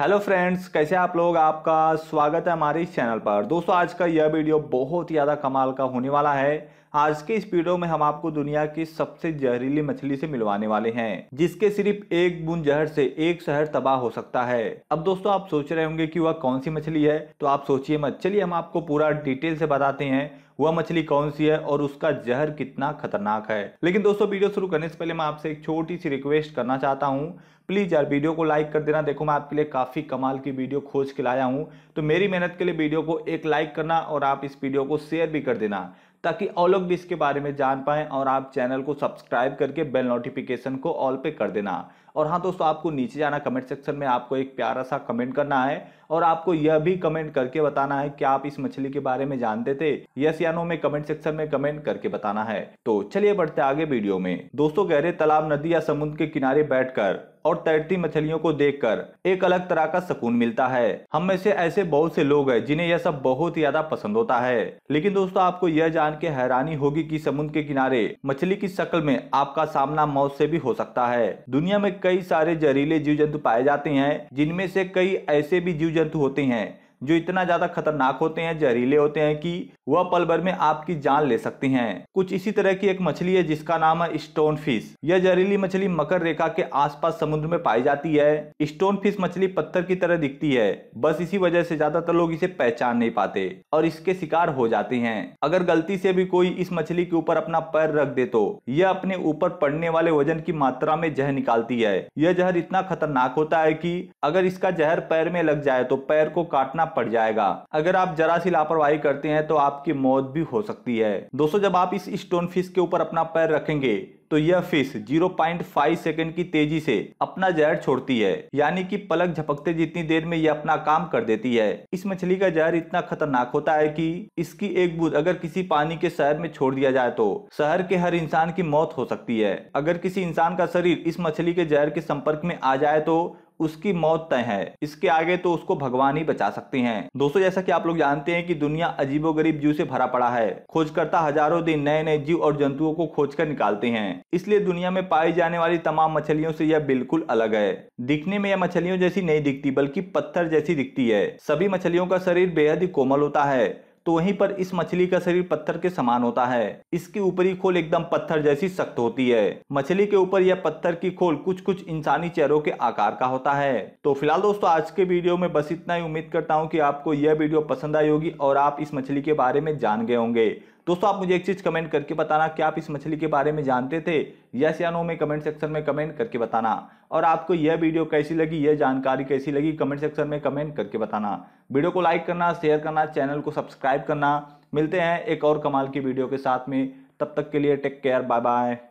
hello friends कैसे आप लोग आपका स्वागत है हमारे इस चैनल पर दोस्तों आज का यह वीडियो बहुत ही ज़्यादा कमाल का होने वाला है आज के इस वीडियो में हम आपको दुनिया की सबसे जहरीली मछली से मिलवाने वाले हैं जिसके सिर्फ एक बूंद जहर से एक शहर तबाह हो सकता है अब दोस्तों आप सोच रहे होंगे कि वह कौन सी मछली है तो आप सोचिए मत चलिए हम आपको पूरा डिटेल से बताते हैं वह मछली कौन सी है और उसका जहर कितना खतरनाक है लेकिन दोस्तों वीडियो शुरू करने से पहले मैं आपसे एक छोटी सी रिक्वेस्ट करना चाहता हूँ प्लीज यार वीडियो को लाइक कर देना देखो मैं आपके लिए काफी कमाल की वीडियो खोज के लाया हूँ तो मेरी मेहनत के लिए वीडियो को एक लाइक करना और आप इस वीडियो को शेयर भी कर देना ताकि और लोग भी इसके बारे में जान पाएं और आप चैनल को सब्सक्राइब करके बेल नोटिफिकेशन को ऑल पे कर देना और हाँ दोस्तों आपको नीचे जाना कमेंट सेक्शन में आपको एक प्यारा सा कमेंट करना है और आपको यह भी कमेंट करके बताना है क्या आप इस मछली के बारे में जानते थे यस या नो में कमेंट सेक्शन में कमेंट करके बताना है तो चलिए बढ़ते आगे वीडियो में दोस्तों गहरे तालाब नदी या समुद्र के किनारे बैठकर और तैरती मछलियों को देखकर एक अलग तरह का सुकून मिलता है हम में से ऐसे बहुत से लोग हैं जिन्हें यह सब बहुत ज्यादा पसंद होता है लेकिन दोस्तों आपको यह जान के हैरानी होगी कि समुद्र के किनारे मछली की शक्ल में आपका सामना मौत से भी हो सकता है दुनिया में कई सारे जहरीले जीव जंतु पाए जाते हैं जिनमें से कई ऐसे भी जीव जंतु होते हैं जो इतना ज्यादा खतरनाक होते हैं जहरीले होते हैं कि वह पल भर में आपकी जान ले सकती हैं कुछ इसी तरह की एक मछली है जिसका नाम है स्टोन फिश यह जहरीली मछली मकर रेखा के आसपास समुद्र में पाई जाती है स्टोन फिश मछली पत्थर की तरह दिखती है बस इसी वजह से ज्यादातर लोग इसे पहचान नहीं पाते और इसके शिकार हो जाते हैं अगर गलती से भी कोई इस मछली के ऊपर अपना पैर रख दे तो यह अपने ऊपर पड़ने वाले वजन की मात्रा में जहर निकालती है यह जहर इतना खतरनाक होता है की अगर इसका जहर पैर में लग जाए तो पैर को काटना पड़ जाएगा अगर आप जरा सी लापरवाही करते हैं तो आपकी मौत भी हो सकती है दोस्तों जब आप इस स्टोन फिश के ऊपर अपना पैर रखेंगे तो यह फिश 0.5 सेकंड की तेजी से अपना जहर छोड़ती है यानी कि पलक झपकते जितनी देर में यह अपना काम कर देती है इस मछली का जहर इतना खतरनाक होता है कि इसकी एक बूंद अगर किसी पानी के शहर में छोड़ दिया जाए तो शहर के हर इंसान की मौत हो सकती है अगर किसी इंसान का शरीर इस मछली के जहर के संपर्क में आ जाए तो उसकी मौत तय है इसके आगे तो उसको भगवान ही बचा सकते हैं दोस्तों जैसा कि आप लोग जानते हैं कि दुनिया अजीबोगरीब जीव से भरा पड़ा है खोजकर्ता हजारों दिन नए नए जीव और जंतुओं को खोज कर निकालते हैं इसलिए दुनिया में पाई जाने वाली तमाम मछलियों से यह बिल्कुल अलग है दिखने में यह मछलियों जैसी नहीं दिखती बल्कि पत्थर जैसी दिखती है सभी मछलियों का शरीर बेहद ही कोमल होता है तो वहीं पर इस मछली का शरीर पत्थर के समान होता है इसकी ऊपरी खोल एकदम पत्थर जैसी सख्त होती है मछली के ऊपर यह पत्थर की खोल कुछ कुछ इंसानी चेहरों के आकार का होता है तो फिलहाल दोस्तों आज के वीडियो में बस इतना ही उम्मीद करता हूँ की आपको यह वीडियो पसंद आई होगी और आप इस मछली के बारे में जान गए होंगे दोस्तों आप मुझे एक चीज़ कमेंट करके बताना कि आप इस मछली के बारे में जानते थे यस या नो में कमेंट सेक्शन में कमेंट करके बताना और आपको यह वीडियो कैसी लगी यह जानकारी कैसी लगी कमेंट सेक्शन में कमेंट करके बताना वीडियो को लाइक करना शेयर करना चैनल को सब्सक्राइब करना मिलते हैं एक और कमाल की वीडियो के साथ में तब तक के लिए टेक केयर बाय बाय